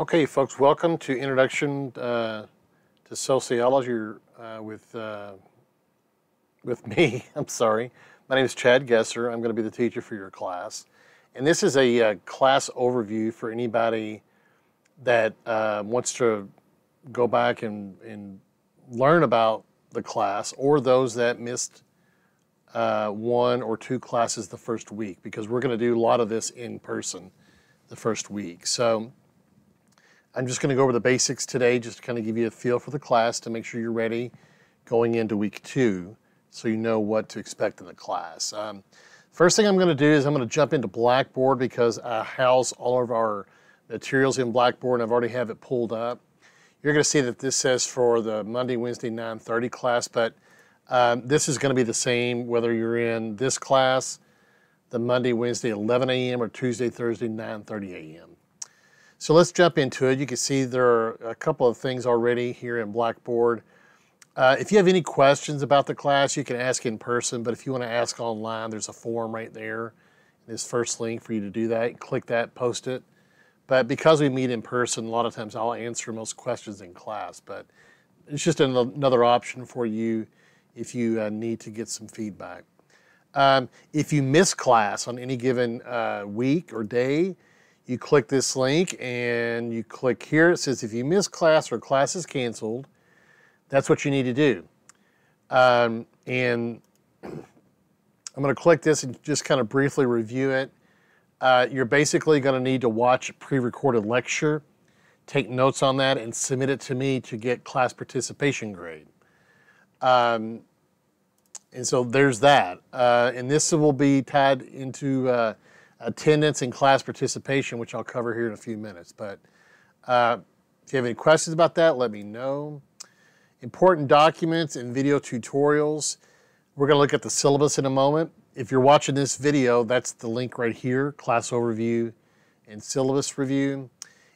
Okay, folks, welcome to Introduction uh, to Sociology uh, with, uh, with me. I'm sorry. My name is Chad Gesser. I'm going to be the teacher for your class. And this is a uh, class overview for anybody that uh, wants to go back and, and learn about the class or those that missed uh, one or two classes the first week because we're going to do a lot of this in person the first week. So I'm just going to go over the basics today just to kind of give you a feel for the class to make sure you're ready going into week two so you know what to expect in the class. Um, first thing I'm going to do is I'm going to jump into Blackboard because I house all of our materials in Blackboard and I've already have it pulled up. You're going to see that this says for the Monday, Wednesday 9.30 class, but um, this is going to be the same whether you're in this class, the Monday, Wednesday 11 a.m. or Tuesday, Thursday 9.30 a.m. So let's jump into it. You can see there are a couple of things already here in Blackboard. Uh, if you have any questions about the class, you can ask in person, but if you want to ask online, there's a form right there. This first link for you to do that. Click that, post it. But because we meet in person, a lot of times I'll answer most questions in class, but it's just another option for you if you uh, need to get some feedback. Um, if you miss class on any given uh, week or day, you click this link and you click here. It says if you miss class or class is canceled, that's what you need to do. Um, and I'm going to click this and just kind of briefly review it. Uh, you're basically going to need to watch a pre-recorded lecture, take notes on that, and submit it to me to get class participation grade. Um, and so there's that. Uh, and this will be tied into uh, attendance and class participation, which I'll cover here in a few minutes. But uh, if you have any questions about that, let me know. Important documents and video tutorials. We're going to look at the syllabus in a moment. If you're watching this video, that's the link right here, class overview and syllabus review.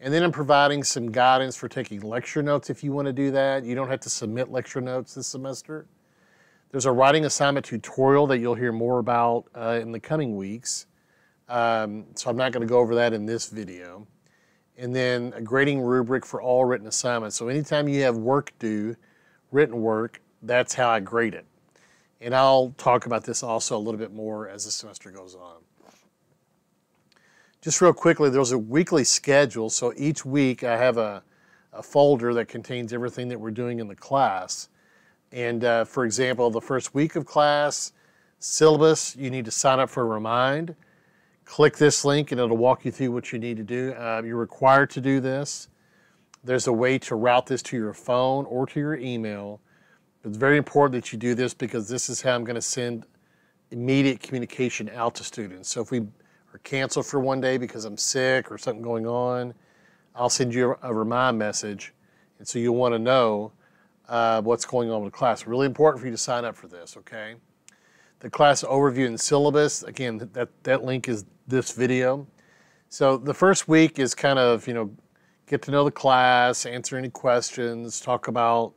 And then I'm providing some guidance for taking lecture notes if you want to do that. You don't have to submit lecture notes this semester. There's a writing assignment tutorial that you'll hear more about uh, in the coming weeks. Um, so I'm not going to go over that in this video. And then a grading rubric for all written assignments. So anytime you have work due, written work, that's how I grade it. And I'll talk about this also a little bit more as the semester goes on. Just real quickly, there's a weekly schedule. So each week I have a, a folder that contains everything that we're doing in the class. And uh, for example, the first week of class, syllabus, you need to sign up for Remind click this link and it'll walk you through what you need to do. Uh, you're required to do this. There's a way to route this to your phone or to your email. It's very important that you do this because this is how I'm going to send immediate communication out to students. So if we are canceled for one day because I'm sick or something going on, I'll send you a remind message. And so you'll want to know uh, what's going on with class. Really important for you to sign up for this, okay? the class overview and syllabus. Again, that, that link is this video. So the first week is kind of, you know, get to know the class, answer any questions, talk about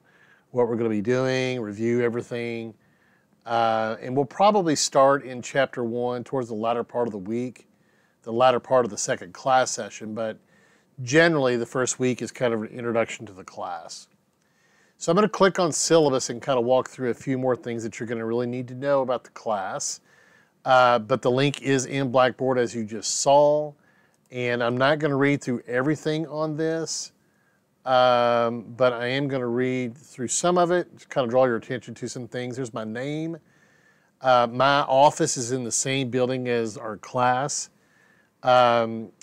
what we're going to be doing, review everything. Uh, and we'll probably start in chapter one towards the latter part of the week, the latter part of the second class session. But generally, the first week is kind of an introduction to the class. So I'm gonna click on syllabus and kind of walk through a few more things that you're gonna really need to know about the class. Uh, but the link is in Blackboard as you just saw. And I'm not gonna read through everything on this, um, but I am gonna read through some of it, just kind of draw your attention to some things. There's my name. Uh, my office is in the same building as our class. Um,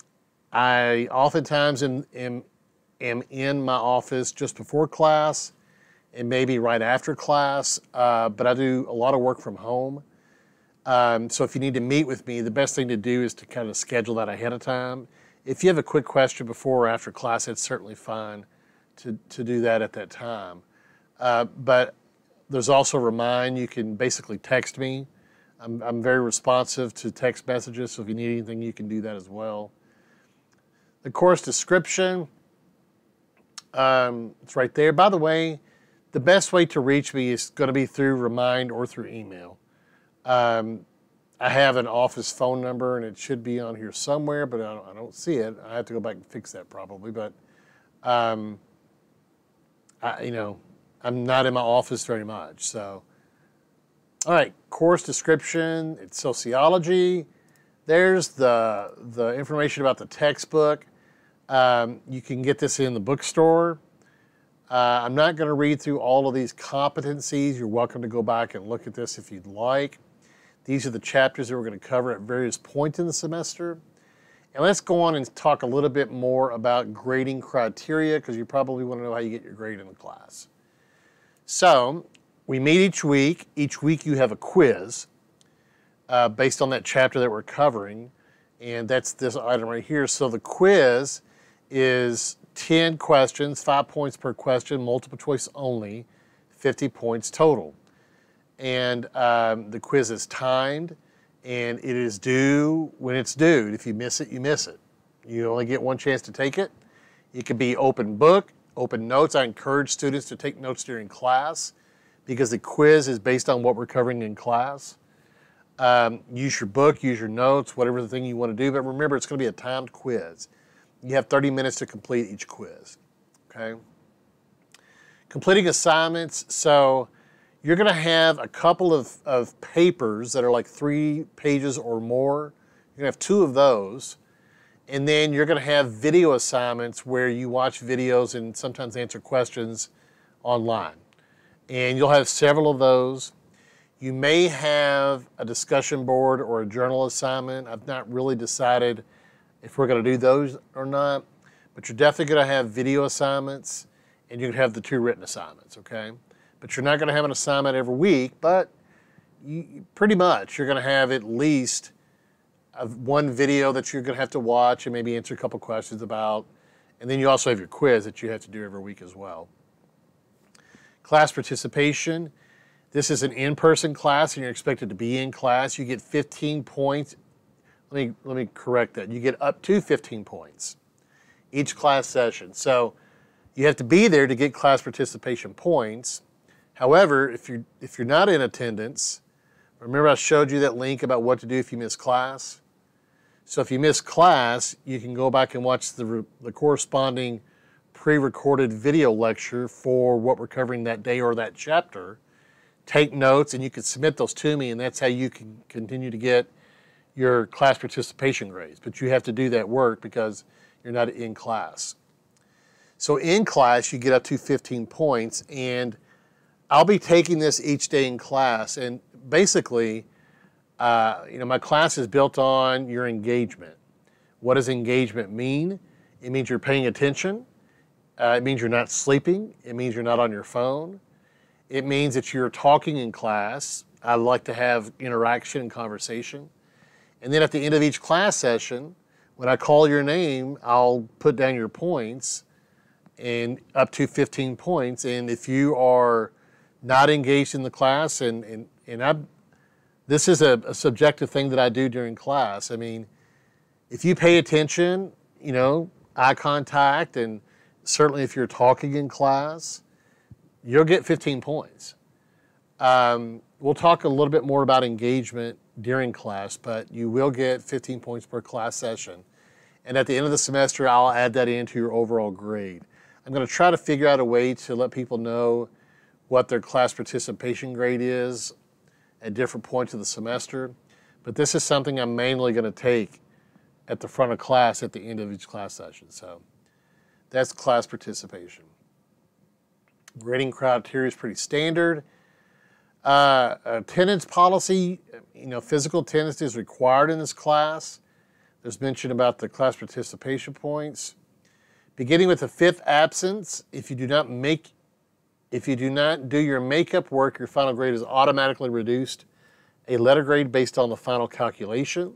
I oftentimes am, am, am in my office just before class and maybe right after class, uh, but I do a lot of work from home. Um, so if you need to meet with me, the best thing to do is to kind of schedule that ahead of time. If you have a quick question before or after class, it's certainly fine to, to do that at that time. Uh, but there's also Remind. You can basically text me. I'm, I'm very responsive to text messages, so if you need anything, you can do that as well. The course description, um, it's right there. By the way, the best way to reach me is going to be through Remind or through email. Um, I have an office phone number and it should be on here somewhere, but I don't, I don't see it. I have to go back and fix that probably. But, um, I, you know, I'm not in my office very much. So, all right, course description, it's sociology. There's the, the information about the textbook. Um, you can get this in the bookstore. Uh, I'm not going to read through all of these competencies. You're welcome to go back and look at this if you'd like. These are the chapters that we're going to cover at various points in the semester. And let's go on and talk a little bit more about grading criteria because you probably want to know how you get your grade in the class. So we meet each week. Each week you have a quiz uh, based on that chapter that we're covering. And that's this item right here. So the quiz is 10 questions, five points per question, multiple choice only, 50 points total. And um, the quiz is timed and it is due when it's due. If you miss it, you miss it. You only get one chance to take it. It could be open book, open notes. I encourage students to take notes during class because the quiz is based on what we're covering in class. Um, use your book, use your notes, whatever the thing you want to do. But remember, it's going to be a timed quiz. You have 30 minutes to complete each quiz, okay? Completing assignments, so you're gonna have a couple of, of papers that are like three pages or more. You're gonna have two of those. And then you're gonna have video assignments where you watch videos and sometimes answer questions online. And you'll have several of those. You may have a discussion board or a journal assignment. I've not really decided if we're going to do those or not, but you're definitely going to have video assignments and you are going to have the two written assignments, okay? But you're not going to have an assignment every week, but you, pretty much you're going to have at least a, one video that you're going to have to watch and maybe answer a couple questions about. And then you also have your quiz that you have to do every week as well. Class participation. This is an in-person class and you're expected to be in class. You get 15 points let me, let me correct that. You get up to 15 points each class session. So you have to be there to get class participation points. However, if you're, if you're not in attendance, remember I showed you that link about what to do if you miss class? So if you miss class, you can go back and watch the, the corresponding pre-recorded video lecture for what we're covering that day or that chapter. Take notes and you can submit those to me and that's how you can continue to get your class participation grades, but you have to do that work because you're not in class. So in class, you get up to 15 points, and I'll be taking this each day in class. And basically, uh, you know, my class is built on your engagement. What does engagement mean? It means you're paying attention. Uh, it means you're not sleeping. It means you're not on your phone. It means that you're talking in class. I like to have interaction and conversation. And then at the end of each class session, when I call your name, I'll put down your points and up to 15 points. And if you are not engaged in the class, and, and, and I, this is a, a subjective thing that I do during class. I mean, if you pay attention, you know, eye contact, and certainly if you're talking in class, you'll get 15 points. Um, we'll talk a little bit more about engagement during class, but you will get 15 points per class session. And at the end of the semester, I'll add that into your overall grade. I'm going to try to figure out a way to let people know what their class participation grade is at different points of the semester. But this is something I'm mainly going to take at the front of class at the end of each class session. So that's class participation. Grading criteria is pretty standard. Uh, attendance policy, you know, physical attendance is required in this class. There's mention about the class participation points. Beginning with the fifth absence, if you do not make, if you do not do your makeup work, your final grade is automatically reduced a letter grade based on the final calculation.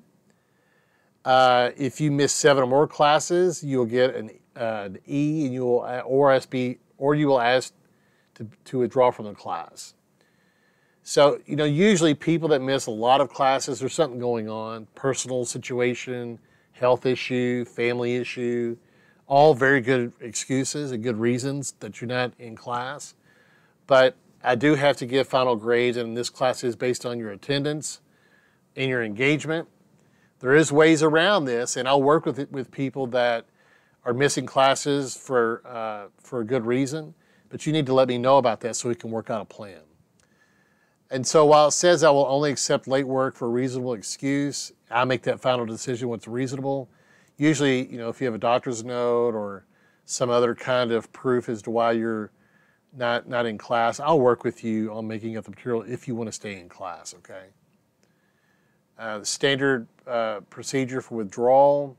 Uh, if you miss seven or more classes, you'll get an, uh, an E, and you will or SB, or you will ask to, to withdraw from the class. So, you know, usually people that miss a lot of classes, there's something going on, personal situation, health issue, family issue, all very good excuses and good reasons that you're not in class. But I do have to give final grades, and this class is based on your attendance and your engagement. There is ways around this, and I'll work with with people that are missing classes for, uh, for a good reason, but you need to let me know about that so we can work out a plan. And so while it says I will only accept late work for a reasonable excuse, I make that final decision what's reasonable. Usually, you know, if you have a doctor's note or some other kind of proof as to why you're not not in class, I'll work with you on making up the material if you want to stay in class, okay? Uh, the standard uh, procedure for withdrawal.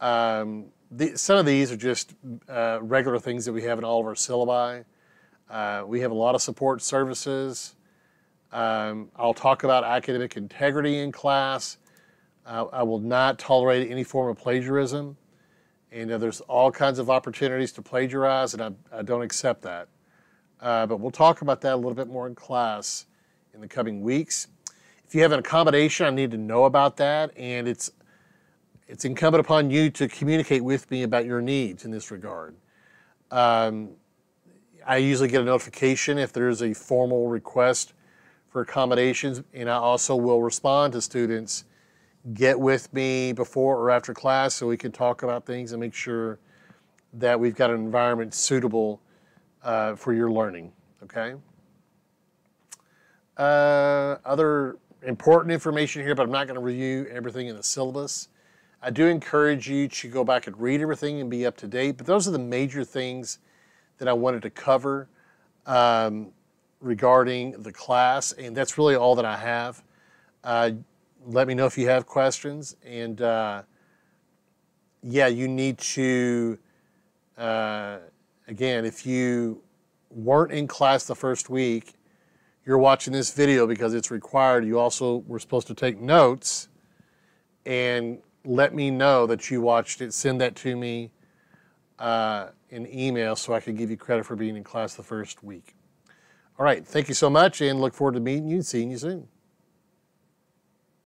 Um, the, some of these are just uh, regular things that we have in all of our syllabi. Uh, we have a lot of support services. Um, I'll talk about academic integrity in class. Uh, I will not tolerate any form of plagiarism. And uh, there's all kinds of opportunities to plagiarize, and I, I don't accept that. Uh, but we'll talk about that a little bit more in class in the coming weeks. If you have an accommodation, I need to know about that, and it's it's incumbent upon you to communicate with me about your needs in this regard. Um, I usually get a notification if there's a formal request for accommodations, and I also will respond to students. Get with me before or after class so we can talk about things and make sure that we've got an environment suitable uh, for your learning, okay? Uh, other important information here, but I'm not going to review everything in the syllabus. I do encourage you to go back and read everything and be up to date, but those are the major things that I wanted to cover. Um, regarding the class, and that's really all that I have. Uh, let me know if you have questions, and uh, yeah, you need to. Uh, again, if you weren't in class the first week, you're watching this video because it's required. You also were supposed to take notes and let me know that you watched it. Send that to me uh, in email so I can give you credit for being in class the first week. All right. Thank you so much and look forward to meeting you and seeing you soon.